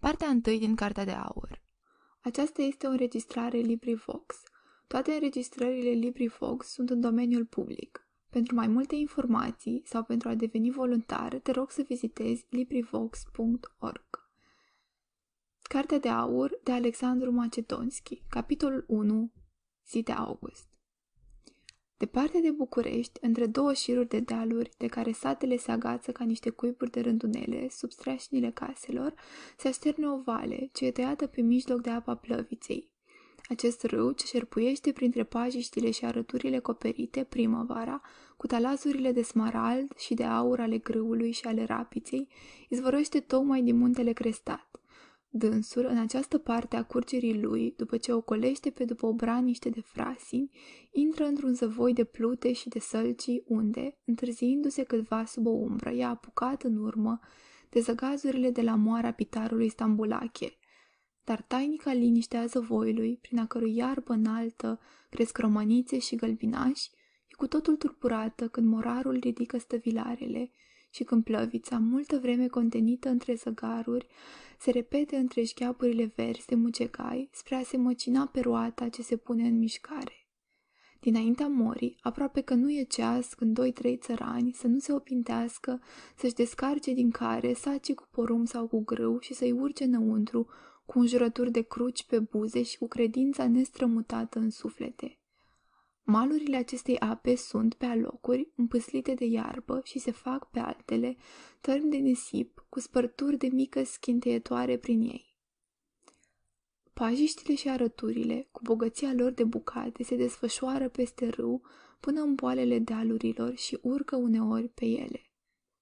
Partea întâi din Cartea de Aur Aceasta este o înregistrare LibriVox. Toate înregistrările LibriVox sunt în domeniul public. Pentru mai multe informații sau pentru a deveni voluntar, te rog să vizitezi LibriVox.org. Cartea de Aur de Alexandru Macedonski, capitolul 1, zi de august. Departe de București, între două șiruri de dealuri, de care satele se agață ca niște cuiburi de rândunele, sub strașnile caselor, se așterne o vale, ce e tăiată pe mijloc de apa plăviței. Acest râu ce șerpuiește printre pajiștile și arăturile coperite primăvara, cu talazurile de smarald și de aur ale grâului și ale rapiței, izvorăște tocmai din muntele crestat. Dânsul, în această parte a curgerii lui, după ce o colește pe după obraniște de frasini, intră într-un zăvoi de plute și de sălcii unde, întârziindu-se câtva sub o umbră, i-a apucat în urmă de zăgazurile de la moara pitarului Stambulache. Dar tainica liniște a zăvoiului, prin a cărui iarbă înaltă cresc romanițe și gălbinași, e cu totul turpurată când morarul ridică stăvilarele și plăvița, multă vreme contenită între zăgaruri, se repete între șcheapurile verzi de mucegai spre a se măcina pe roata ce se pune în mișcare. Dinaintea morii, aproape că nu e ceas când doi-trei țărani să nu se opintească, să-și descarce din care saci cu porum sau cu grâu și să-i urce înăuntru, cu înjurături de cruci pe buze și cu credința nestrămutată în suflete. Malurile acestei ape sunt, pe alocuri, împâslite de iarbă și se fac pe altele tărmi de nisip cu spărturi de mică schinteitoare prin ei. Pajiștile și arăturile, cu bogăția lor de bucate, se desfășoară peste râu până în poalele dealurilor și urcă uneori pe ele.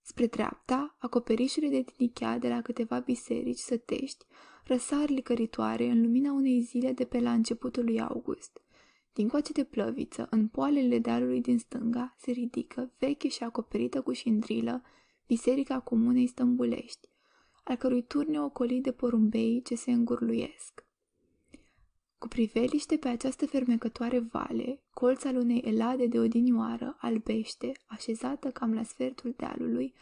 Spre dreapta, acoperișurile de tinichea de la câteva biserici sătești răsar licăritoare în lumina unei zile de pe la începutul lui august – din coace de plăviță, în poalele dealului din stânga, se ridică, veche și acoperită cu șindrilă, biserica comunei stâmbulești, al cărui turne ocolit de porumbei ce se îngurluiesc. Cu priveliște pe această fermecătoare vale, colț al unei elade de odinioară, albește, așezată cam la sfertul dealului,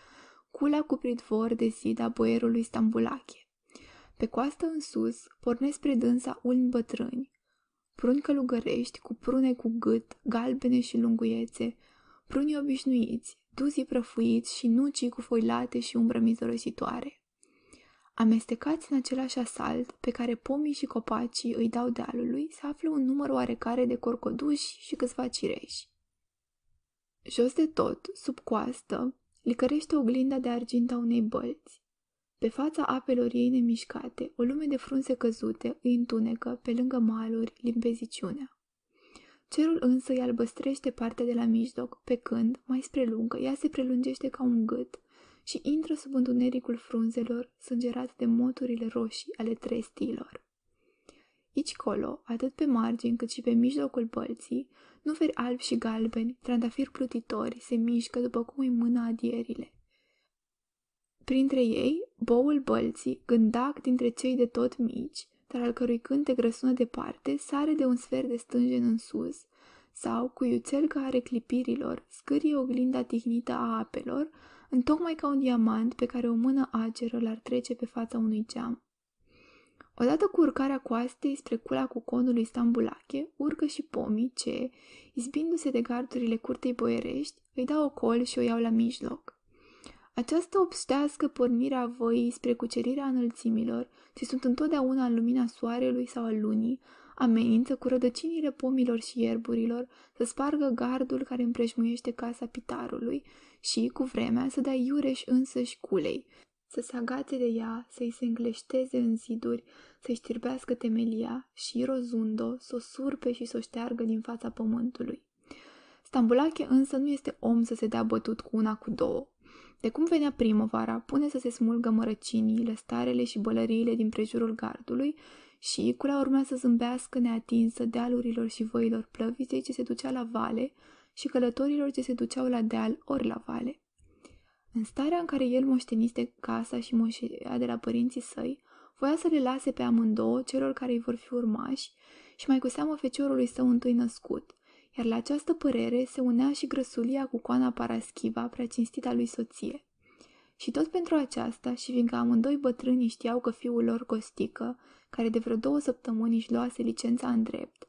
cula cu pridvor de zida boierului Stambulache. Pe coastă în sus pornesc spre dânsa ulmi bătrâni, pruni călugărești cu prune cu gât, galbene și lunguiețe, pruni obișnuiți, duzi prăfuiți și nucii cu foilate și umbră mizorositoare. Amestecați în același asalt pe care pomii și copacii îi dau dealului, se află un număr oarecare de corcoduși și câțiva cireși. Jos de tot, sub coastă, licărește oglinda de argint a unei bălți. Pe fața apelor ei nemișcate, o lume de frunze căzute îi întunecă, pe lângă maluri, limpeziciunea. Cerul însă îi albăstrește partea de la mijloc, pe când, mai spre lungă, ea se prelungește ca un gât și intră sub întunericul frunzelor, sângerat de moturile roșii ale trestiilor. Ici colo, atât pe margini cât și pe mijlocul bălții, nuferi albi și galbeni, trandafiri plutitori, se mișcă după cum îi mână adierile. Printre ei, boul bălții, gândac dintre cei de tot mici, dar al cărui cânte grăsună departe, sare de un sfert de stânjen în sus, sau, cu iuțel ca are clipirilor, scârie oglinda tihnită a apelor, întocmai ca un diamant pe care o mână ageră l-ar trece pe fața unui geam. Odată cu urcarea coastei spre cula cu conului Stambulache, urcă și pomii ce, izbindu-se de gardurile curtei boierești, îi dau col și o iau la mijloc. Aceasta obștească pornirea voii spre cucerirea înălțimilor ce sunt întotdeauna în lumina soarelui sau a lunii, amenință cu rădăcinile pomilor și ierburilor să spargă gardul care împrejmuiește casa pitarului și, cu vremea, să dea iureș însăși culei, să se agațe de ea, să-i se îngleșteze în ziduri, să-i știrbească temelia și, rozundo, să o surpe și să o șteargă din fața pământului. Stambulache însă nu este om să se dea bătut cu una cu două. De cum venea primăvara, pune să se smulgă mărăciniile, starele și bălăriile din prejurul gardului și Icura urmea să zâmbească neatinsă dealurilor și văilor plăvitei ce se ducea la vale și călătorilor ce se duceau la deal ori la vale. În starea în care el moștenise casa și moșea de la părinții săi, voia să le lase pe amândouă celor care îi vor fi urmași și mai cu seamă feciorului său întâi născut, iar la această părere se unea și grăsulia cu coana Paraschiva, prea cinstita lui soție. Și tot pentru aceasta, și fiindcă amândoi bătrânii știau că fiul lor Costică, care de vreo două săptămâni își luase licența în drept,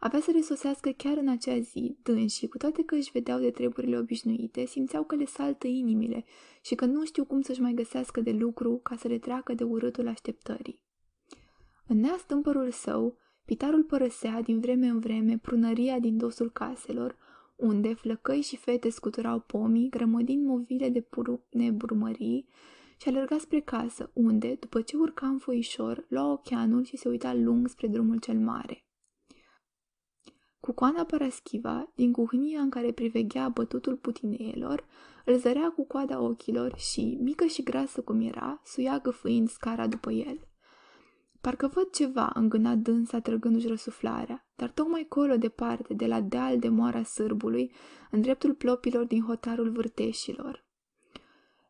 avea să resosească chiar în acea zi, dânsii, cu toate că își vedeau de treburile obișnuite, simțeau că le saltă inimile și că nu știu cum să-și mai găsească de lucru ca să le treacă de urâtul așteptării. În neastâmpărul său, Pitarul părăsea din vreme în vreme prunăria din dosul caselor, unde flăcăi și fete scuturau pomii, grămădind movile de puru nebrumării, și alerga spre casă, unde, după ce urca în foișor, lua ocheanul și se uita lung spre drumul cel mare. Cu coana Paraschiva, din cuhnia în care priveghea bătutul putineelor, îl zărea cu coada ochilor și, mică și grasă cum era, suia găfâind scara după el. Parcă văd ceva, îngâna dânsa trăgându-și răsuflarea, dar tocmai colo departe, de la deal de moara sârbului, în dreptul plopilor din hotarul vârteșilor.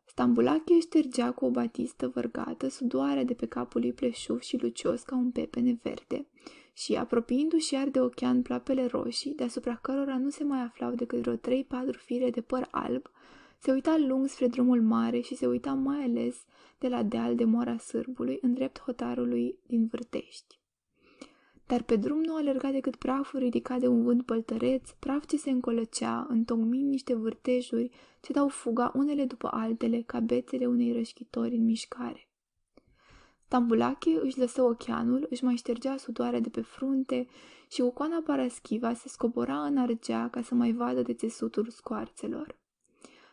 Stambulache își tergea cu o batistă vărgată sudoarea de pe capul lui pleșuv și lucios ca un pepene verde și, apropiindu-și iar de ochean ploapele roșii, deasupra cărora nu se mai aflau decât vreo trei-patru fire de păr alb, se uita lung spre drumul mare și se uita mai ales de la deal de Moara Sârbului, în drept hotarului din Vârtești. Dar pe drum nu alerga decât praful ridicat de un vânt păltăreț, praf ce se încolăcea, întocmind niște vârtejuri ce dau fuga unele după altele ca bețele unei rășchitori în mișcare. Tambulache își lăsă ochianul, își mai ștergea sudoarea de pe frunte și cu coana paraschiva se scobora în argea ca să mai vadă de țesutul scoarțelor.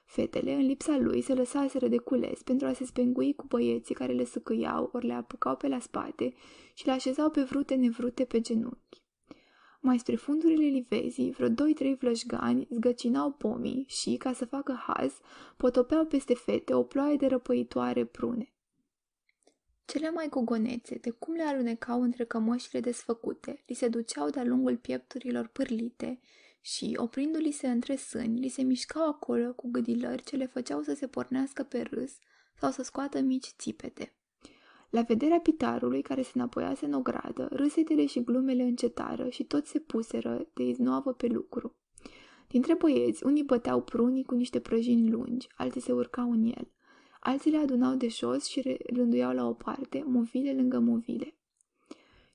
Fetele, în lipsa lui, se lăsaseră de cules pentru a se spengui cu băieții care le săcăiau ori le apucau pe la spate și le așezau pe vrute nevrute pe genunchi. Mai spre fundurile livezii, vreo doi-trei vlășgani zgăcinau pomii și, ca să facă haz, potopeau peste fete o ploaie de răpăitoare prune. Cele mai gogonețe, de cum le alunecau între cămășile desfăcute, li se duceau de-a lungul piepturilor pârlite și, oprindu-li se între sâni, li se mișcau acolo cu gâdilări ce le făceau să se pornească pe râs sau să scoată mici țipete. La vederea pitarului care se înapoiase în ogradă, râsetele și glumele încetară și toți se puseră de iznoavă pe lucru. Dintre băieți, unii băteau prunii cu niște prăjini lungi, alții se urcau în el. Alții le adunau de jos și rânduiau la o parte, movile lângă movile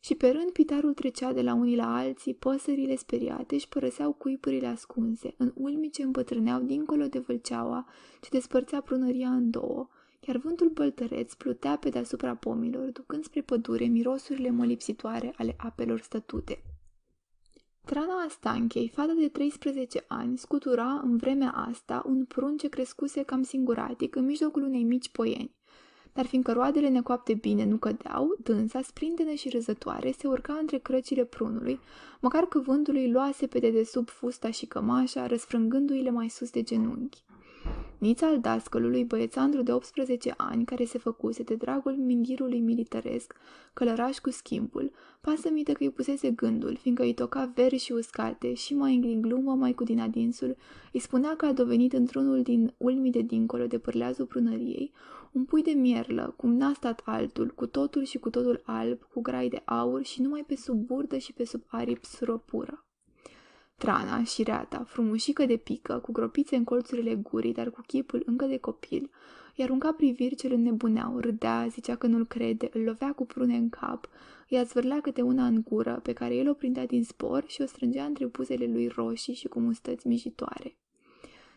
și pe rând pitarul trecea de la unii la alții, păsările speriate își părăseau cuipurile ascunse, în ulmi ce împătrâneau dincolo de vâlceaua ce despărțea prunăria în două, iar vântul băltăreț plutea pe deasupra pomilor, ducând spre pădure mirosurile molipsitoare ale apelor stătute. Trana Astanchei, fata de 13 ani, scutura în vremea asta un prun ce crescuse cam singuratic în mijlocul unei mici poieni dar fiindcă roadele necoapte bine nu cădeau, dânsa, sprindenă și răzătoare, se urca între crăcile prunului, măcar că vântului luase pe dedesubt fusta și cămașa, răsfrângându-i-le mai sus de genunchi. Nița al dascălului, băiețandru de 18 ani, care se făcuse de dragul mindirului militaresc, călăraș cu schimbul, pasă-mită că îi pusese gândul, fiindcă îi toca veri și uscate și mai în glumă, mai cu din adinsul, îi spunea că a dovenit într-unul din ulmii de dincolo de pârleazul prunăriei, un pui de mierlă, cum n-a stat altul, cu totul și cu totul alb, cu grai de aur și numai pe sub burdă și pe sub aripi suropură. Trana și Reata, frumușică de pică, cu gropițe în colțurile gurii, dar cu chipul încă de copil, iar arunca priviri ce îl nebuneau, râdea, zicea că nu-l crede, îl lovea cu prune în cap, îi azvârlea câte una în gură, pe care el o prindea din spor și o strângea între buzele lui roșii și cu mustăți mijitoare.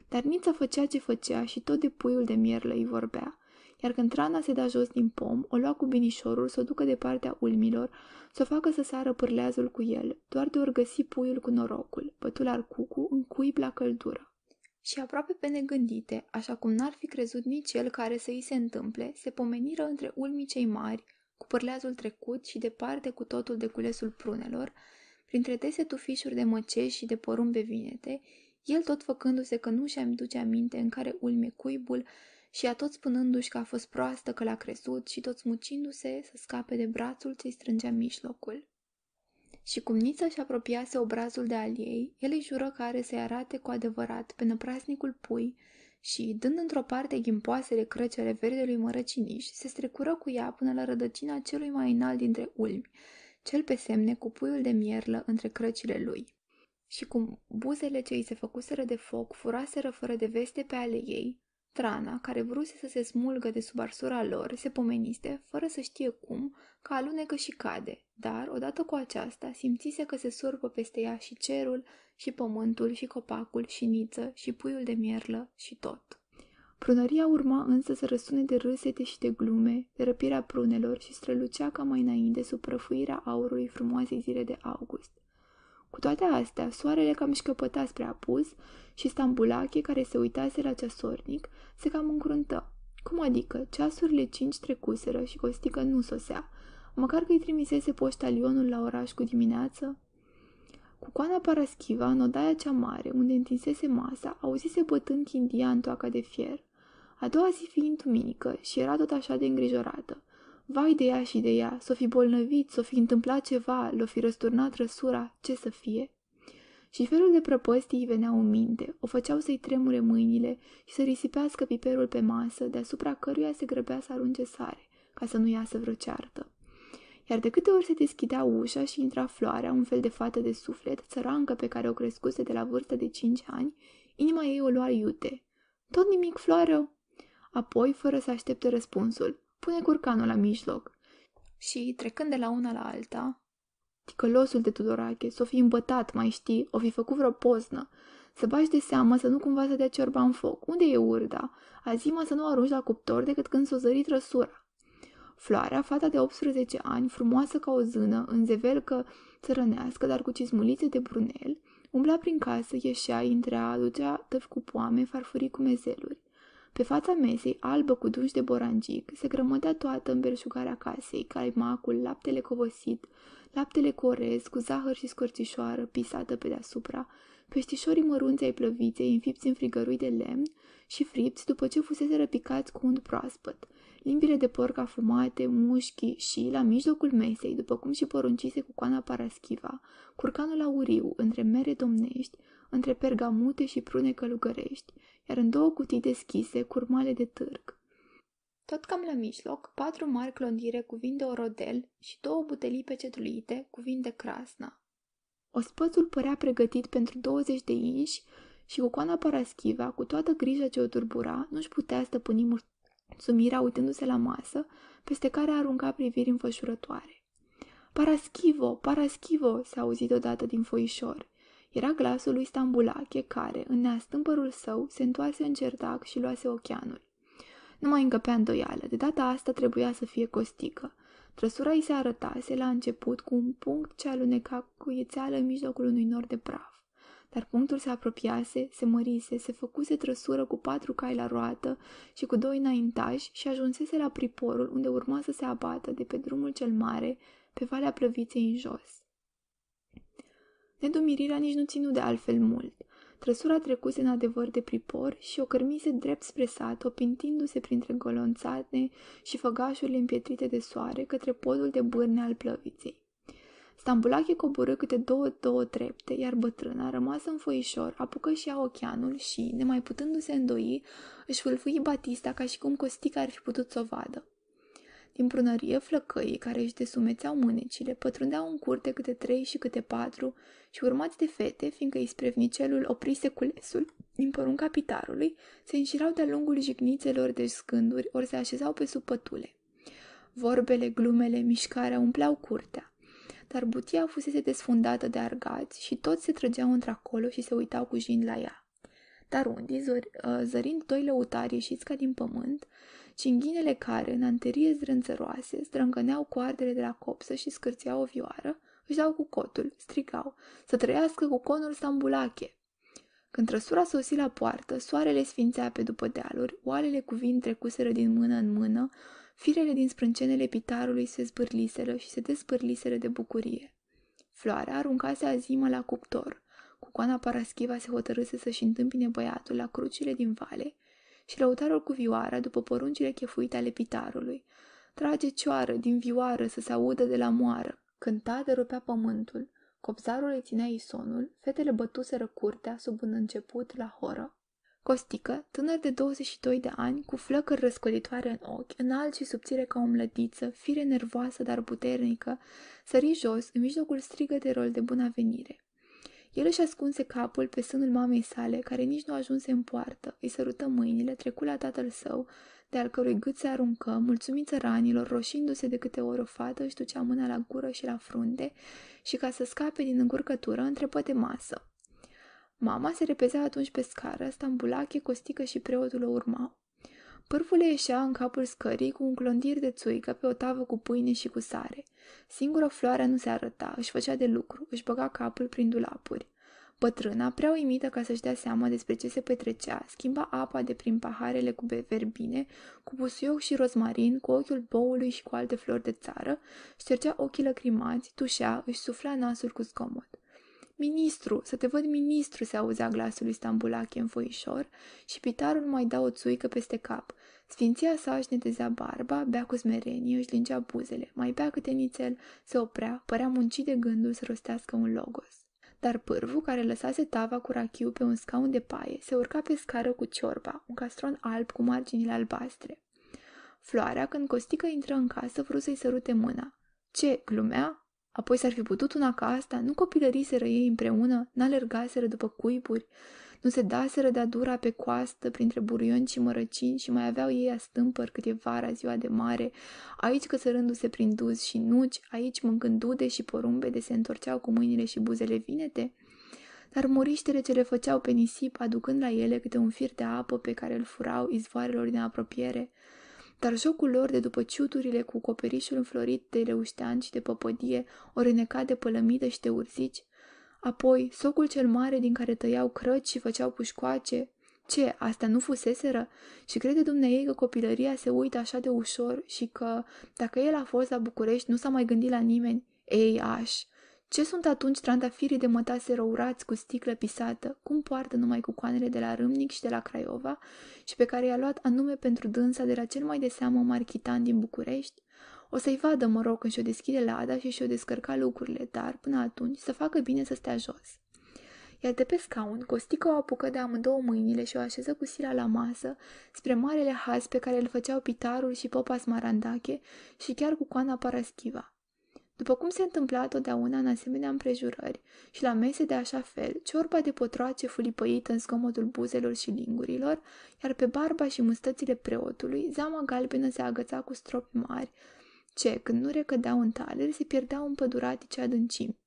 Dar Nița făcea ce făcea și tot de puiul de mierlă îi vorbea iar când trana se da jos din pom, o lua cu binișorul să o ducă de partea ulmilor, să o facă să sară pârleazul cu el, doar de ori găsi puiul cu norocul, bătul arcucu în cuib la căldură. Și aproape pe negândite, așa cum n-ar fi crezut nici el care să îi se întâmple, se pomeniră între ulmii cei mari, cu pârleazul trecut și departe cu totul de culesul prunelor, printre dese tufișuri de măceși și de porumbe vinete, el tot făcându-se că nu și-am duce aminte în care ulme cuibul, și a tot spunându-și că a fost proastă, că l-a crescut și tot smucindu-se să scape de brațul ce-i strângea mijlocul. Și cum Niță și apropiase obrazul de al ei, el îi jură că are să-i arate cu adevărat pe năprasnicul pui și, dând într-o parte ghimpoasele crăcele verdelui mărăciniș, se strecură cu ea până la rădăcina celui mai înalt dintre ulmi, cel pe semne cu puiul de mierlă între crăcile lui. Și cum buzele ce îi se făcuseră de foc furaseră fără de veste pe ale ei, Trana, care vruse să se smulgă de sub arsura lor, se pomeniste, fără să știe cum, că alunecă și cade, dar, odată cu aceasta, simțise că se surpă peste ea și cerul, și pământul, și copacul, și niță, și puiul de mierlă, și tot. Prunăria urma însă să răsune de râsete și de glume, de răpirea prunelor și strălucea ca mai înainte sub prăfuirea aurului frumoasei zile de august. Cu toate astea, soarele cam șchiopăta spre apus și Stambulache, care se uitase la ceasornic, se cam încruntă. Cum adică? Ceasurile cinci trecuseră și Costică nu sosea. Măcar că îi trimisese poștalionul la oraș cu dimineață? Cu coana paraschiva, în odaia cea mare, unde întinsese masa, auzise bătând chindia în toaca de fier. A doua zi fiind duminică și era tot așa de îngrijorată. Vai de ea și de ea, s-o fi bolnăvit, s-o fi întâmplat ceva, l-o fi răsturnat răsura, ce să fie? Și felul de prăpăstii îi veneau în minte, o făceau să-i tremure mâinile și să risipească piperul pe masă, deasupra căruia se grăbea să arunce sare, ca să nu iasă vreo ceartă. Iar de câte ori se deschidea ușa și intra floarea, un fel de fată de suflet, țărancă pe care o crescuse de la vârsta de cinci ani, inima ei o lua iute. Tot nimic, floară? Apoi, fără să aștepte răspunsul, pune curcanul la mijloc. Și, trecând de la una la alta, Ticălosul de Tudorache s-o fi îmbătat, mai știi, o fi făcut vreo poznă. Să bași de seamă să nu cumva să dea ciorba în foc. Unde e urda? Azima să nu arunci la cuptor decât când s-o zărit răsura. Floarea, fata de 18 ani, frumoasă ca o zână, în zevelcă țărănească, dar cu cizmulițe de brunel, umbla prin casă, ieșea, intrea, aducea tăvi cu poame, farfurii cu mezeluri. Pe fața mesei, albă cu dungi de borangic, se grămădea toată îmbelșugarea casei, caimacul, laptele covosit, laptele cu orez, cu zahăr și scorțișoară pisată pe deasupra, peștișorii mărunți ai plăviței înfipți în frigărui de lemn și fripți după ce fusese răpicați cu unt proaspăt, limbile de porc afumate, mușchi și, la mijlocul mesei, după cum și poruncise cu coana paraschiva, curcanul auriu între mere domnești, între pergamute și prune călugărești iar în două cutii deschise curmale de târg. Tot cam la mijloc, patru mari clondire cu vin de orodel și două butelii pecetluite cu vin de crasna. Ospățul părea pregătit pentru 20 de inși și coana Paraschiva, cu toată grija ce o turbura, nu-și putea stăpâni mulțumirea uitându-se la masă, peste care arunca priviri înfășurătoare. Paraschivo, Paraschivo, s-a auzit odată din foișor. Era glasul lui Stambulache care, în neastâmpărul său, se întoase în cerdac și luase ocheanul. Nu mai încăpea îndoială, de data asta trebuia să fie costică. Trăsura îi se arătase la început cu un punct ce aluneca cu iețeală în mijlocul unui nor de praf. Dar punctul se apropiase, se mărise, se făcuse trăsură cu patru cai la roată și cu doi înaintași și ajunsese la priporul unde urma să se abată de pe drumul cel mare, pe valea plăviței în jos. Nedumirirea nici nu ținu de altfel mult. Trăsura trecuse în adevăr de pripor și o cărmise drept spre sat, opintindu-se printre golonțate și făgașurile împietrite de soare către podul de bârne al plăviței. Stambulache coborâ câte două, două trepte, iar bătrâna, rămasă în foișor, apucă și ea ochianul și, nemai putându-se îndoi, își fâlfâi Batista ca și cum Costica ar fi putut să o vadă. Din prunărie flăcăii care își desumețeau mânecile, pătrundeau în curte câte trei și câte patru și urmați de fete, fiindcă isprevnicelul oprise culesul, din părunca capitarului, se înșirau de-a lungul jignițelor de scânduri, ori se așezau pe sub pătule. Vorbele, glumele, mișcarea umpleau curtea dar butia fusese desfundată de argați și toți se trăgeau într-acolo și se uitau cu jind la ea. Dar unde, ă, zărind doi lăutari ieșiți ca din pământ, cinghinele care, în anterie zrânțăroase, strângăneau coardele de la copsă și scârțeau o vioară, își dau cu cotul, strigau, să trăiască cu conul sambulache. Când trăsura sosi la poartă, soarele sfințea pe după dealuri, oalele cu vin trecuseră din mână în mână, firele din sprâncenele pitarului se zbârliseră și se despârliseră de bucurie. Floarea aruncase azimă la cuptor. Cu coana Paraschiva se hotărâse să-și întâmpine băiatul la crucile din vale și lăutarul cu vioara după poruncile chefuite ale pitarului. Trage cioară din vioară să se audă de la moară. Cânta de rupea pământul. Copzarul îi ținea isonul, fetele bătuseră curtea sub un început la horă. Costică, tânăr de 22 de ani, cu flăcări răscolitoare în ochi, înalt și subțire ca o mlădiță, fire nervoasă, dar puternică, sări jos în mijlocul strigătelor de bună venire. El își ascunse capul pe sânul mamei sale, care nici nu ajunse în poartă. Îi sărută mâinile, trecu la tatăl său, de al cărui gât se aruncă, mulțumiță ranilor, roșindu-se de câte ori o fată își ducea mâna la gură și la frunte și ca să scape din încurcătură, întrepă de masă. Mama se repezea atunci pe scară, stambulache, costică și preotul o urmau. Pârfule ieșea în capul scării cu un clondir de țuică pe o tavă cu pâine și cu sare. Singura floare nu se arăta, își făcea de lucru, își băga capul prin dulapuri. Bătrâna, prea uimită ca să-și dea seama despre ce se petrecea, schimba apa de prin paharele cu beverbine, cu busuioc și rozmarin, cu ochiul boului și cu alte flori de țară, ștergea ochii lăcrimați, tușea, își sufla nasul cu zgomot. Ministru, să te văd ministru, se auzea glasul lui Stambulache foișor și pitarul mai da o țuică peste cap. Sfinția sa își netezea barba, bea cu smerenie, își lingea buzele, mai bea câte nițel, se oprea, părea muncit de gândul să rostească un logos dar pârvul care lăsase tava cu rachiu pe un scaun de paie se urca pe scară cu ciorba, un castron alb cu marginile albastre. Floarea, când Costică intră în casă, vrut să-i sărute mâna. Ce, glumea? Apoi s-ar fi putut una ca asta, nu copilăriseră ei împreună, n-alergaseră după cuiburi, nu se daseră de-a dura pe coastă printre burioni și mărăcini și mai aveau ei astâmpări cât e vara, ziua de mare, aici căsărându-se prin duz și nuci, aici mâncând dude și porumbe de se întorceau cu mâinile și buzele vinete? Dar muriștele ce le făceau pe nisip, aducând la ele câte un fir de apă pe care îl furau izvoarelor din apropiere, dar jocul lor de după ciuturile cu coperișul înflorit de leuștean și de păpădie, o renecat de pălămidă și de urzici, apoi socul cel mare din care tăiau crăci și făceau pușcoace, ce, asta nu fuseseră? Și crede dumneei că copilăria se uită așa de ușor și că, dacă el a fost la București, nu s-a mai gândit la nimeni. Ei, aș! Ce sunt atunci trandafirii de mătase răurați cu sticlă pisată, cum poartă numai cu coanele de la Râmnic și de la Craiova și pe care i-a luat anume pentru dânsa de la cel mai de seamă marchitan din București? O să-i vadă, mă rog, când și-o deschide lada și și-o descărca lucrurile, dar, până atunci, să facă bine să stea jos. Iar de pe scaun, Costică o apucă de amândouă mâinile și o așeză cu sila la masă, spre marele haz pe care îl făceau pitarul și popa smarandache și chiar cu coana paraschiva. După cum se întâmpla totdeauna în asemenea împrejurări și la mese de așa fel, ciorba de potroace fulipăită în zgomotul buzelor și lingurilor, iar pe barba și mustățile preotului, zama galbenă se agăța cu stropi mari, ce, când nu recădeau în taler, se pierdeau în păduratice adâncimi.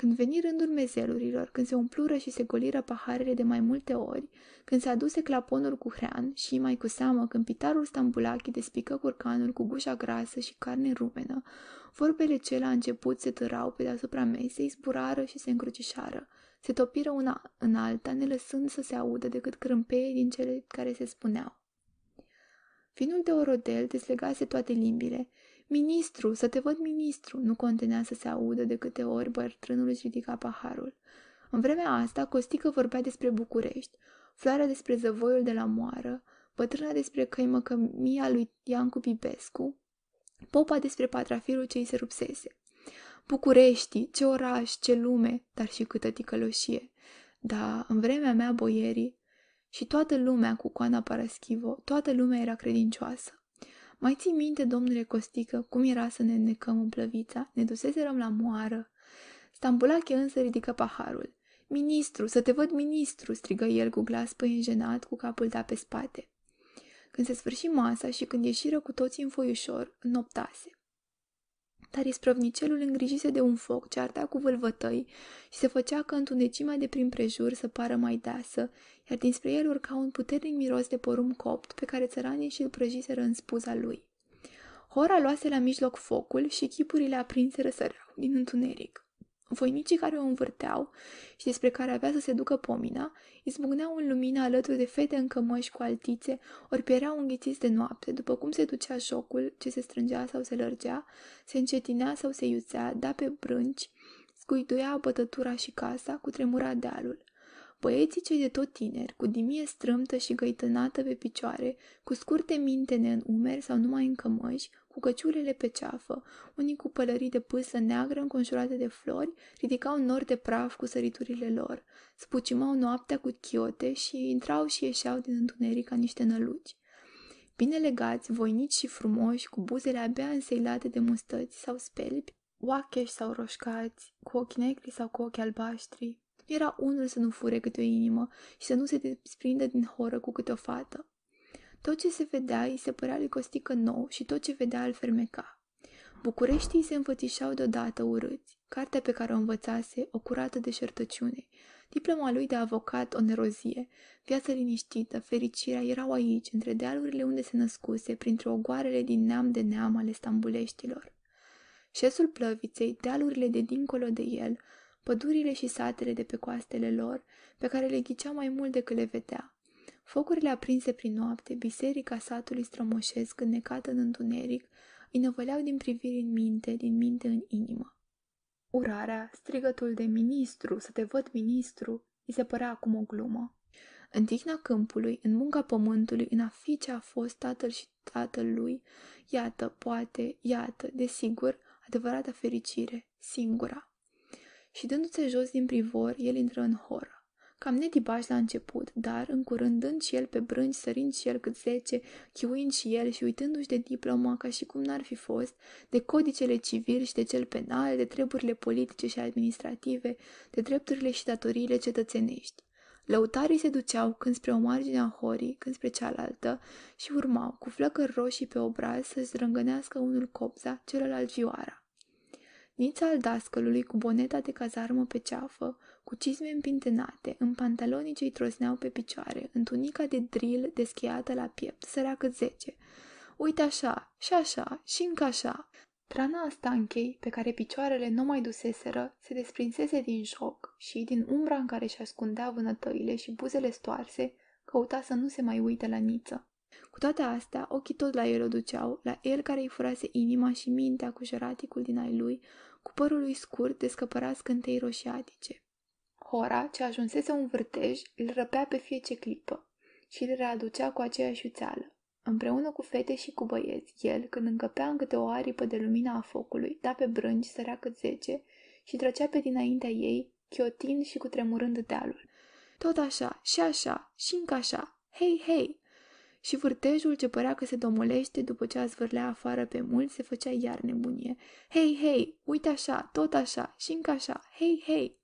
Când veni rândul mezelurilor, când se umplură și se goliră paharele de mai multe ori, când se aduse claponul cu hrean și, mai cu seamă, când pitarul stambulachii despică curcanul cu gușa grasă și carne rumenă, vorbele cele a început se târau pe deasupra mesei, zburară și se încrucișară. Se topiră una în alta, ne lăsând să se audă decât crâmpeie din cele care se spuneau. Vinul de orodel deslegase toate limbile Ministru, să te văd ministru!" Nu contenea să se audă de câte ori bătrânul își ridica paharul. În vremea asta, Costică vorbea despre București, Floarea despre zăvoiul de la moară, bătrâna despre căimăcămia lui Iancu Pipescu, popa despre patrafirul ce îi se rupsese. București, ce oraș, ce lume, dar și câtă ticăloșie. Da, în vremea mea boierii și toată lumea cu Coana Paraschivo, toată lumea era credincioasă. Mai ții minte, domnule Costică, cum era să ne necăm în plăvița? Ne duseserăm la moară. Stambulache însă ridică paharul. Ministru, să te văd ministru!" strigă el cu glas păinjenat, cu capul dat pe spate. Când se sfârși masa și când ieșiră cu toții în foiușor, noptase dar isprăvnicelul îngrijise de un foc ce ardea cu vâlvătăi și se făcea că întunecimea de prin prejur să pară mai deasă, iar dinspre el urca un puternic miros de porum copt pe care țăranii și-l prăjiseră în spuza lui. Hora luase la mijloc focul și chipurile aprinse răsăreau din întuneric. Voinicii care o învârteau și despre care avea să se ducă pomina, izbucneau în lumină alături de fete în cămăși cu altițe, ori pierau înghițiți de noapte, după cum se ducea șocul ce se strângea sau se lărgea, se încetinea sau se iuțea, da pe brânci, scuiduia bătătura și casa, cu tremura dealul. Băieții cei de tot tineri, cu dimie strâmtă și găitănată pe picioare, cu scurte mintene în umeri sau numai în cămăși, cu căciulele pe ceafă, unii cu pălării de pâsă neagră înconjurate de flori, ridicau nori de praf cu săriturile lor, spucimau noaptea cu chiote și intrau și ieșeau din întuneric ca niște năluci. Bine legați, voinici și frumoși, cu buzele abia înseilate de mustăți sau spelbi, oacheși sau roșcați, cu ochi negri sau cu ochi albaștri, era unul să nu fure câte o inimă și să nu se desprindă din horă cu câte o fată. Tot ce se vedea îi se părea lui Costică nou și tot ce vedea îl fermeca. Bucureștii se înfățișau deodată urâți. Cartea pe care o învățase, o curată de șertăciune, diploma lui de avocat, o nerozie, viața liniștită, fericirea erau aici, între dealurile unde se născuse, printre ogoarele din neam de neam ale stambuleștilor. Șesul plăviței, dealurile de dincolo de el, pădurile și satele de pe coastele lor, pe care le ghicea mai mult decât le vedea. Focurile aprinse prin noapte, biserica satului strămoșesc înnecată în întuneric, îi năvăleau din priviri în minte, din minte în inimă. Urarea, strigătul de ministru, să te văd ministru, îi se părea acum o glumă. În tihna câmpului, în munca pământului, în a fi ce a fost tatăl și tatăl lui, iată, poate, iată, desigur, adevărata fericire, singura și dându-se jos din privor, el intră în horă. Cam netipaș la început, dar încurândând și el pe brânci, sărind și el cât zece, chiuind și el și uitându-și de diploma ca și cum n-ar fi fost, de codicele civil și de cel penal, de treburile politice și administrative, de drepturile și datoriile cetățenești. Lăutarii se duceau când spre o margine a horii, când spre cealaltă și urmau, cu flăcări roșii pe obraz, să-și unul copza, celălalt vioara. Nița al dascălului cu boneta de cazarmă pe ceafă, cu cizme împintenate, în pantalonii ce-i trosneau pe picioare, în tunica de drill deschiată la piept, sărea cât zece. Uite așa, și așa, și încă așa. Trana stanchei, pe care picioarele nu mai duseseră, se desprinsese din joc și, din umbra în care și ascundea vânătăile și buzele stoarse, căuta să nu se mai uite la niță. Cu toate astea, ochii tot la el o duceau, la el care îi furase inima și mintea cu jeraticul din ai lui, cu părul lui scurt scăpărat scântei roșiatice. Hora, ce ajunsese un vârtej, îl răpea pe fiece clipă și îl readucea cu aceeași uțeală. Împreună cu fete și cu băieți, el, când încăpea în câte o aripă de lumina a focului, da pe brânci, sărea cât zece și trăcea pe dinaintea ei, chiotin și cu tremurând dealul. Tot așa, și așa, și încă așa, hei, hei, și vârtejul ce părea că se domolește după ce a zvârlea afară pe mult se făcea iar nebunie. Hei, hei, uite așa, tot așa și încă așa, hei, hei!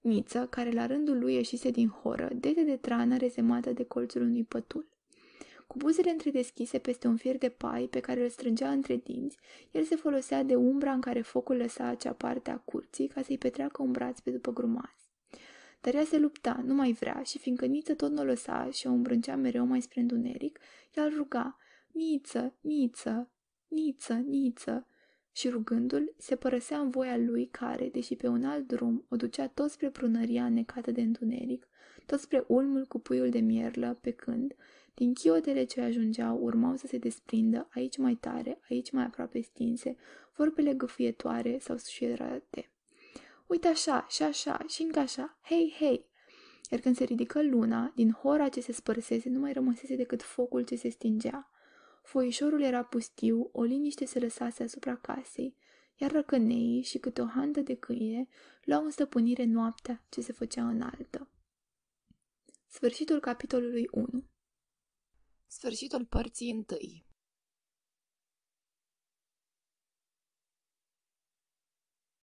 Niță, care la rândul lui ieșise din horă, dete de trană rezemată de colțul unui pătul. Cu buzele întredeschise peste un fir de pai pe care îl strângea între dinți, el se folosea de umbra în care focul lăsa acea parte a curții ca să-i petreacă un braț pe după grumaz ea se lupta, nu mai vrea și fiindcă Niță tot nu o lăsa și o îmbrâncea mereu mai spre întuneric, ea îl ruga, Niță, Niță, Niță, Niță, și rugându-l, se părăsea în voia lui care, deși pe un alt drum, o ducea tot spre prunăria necată de întuneric, tot spre ulmul cu puiul de mierlă, pe când, din chiotele ce ajungeau, urmau să se desprindă, aici mai tare, aici mai aproape stinse, vorbele gâfâietoare sau sușierate. Uite așa și așa și încă așa. Hei, hei! Iar când se ridică luna, din hora ce se spărsese nu mai rămăsese decât focul ce se stingea. Foișorul era pustiu, o liniște se lăsase asupra casei, iar răcăneii și câte o handă de câine luau în stăpânire noaptea ce se făcea înaltă. Sfârșitul capitolului 1 Sfârșitul părții întâi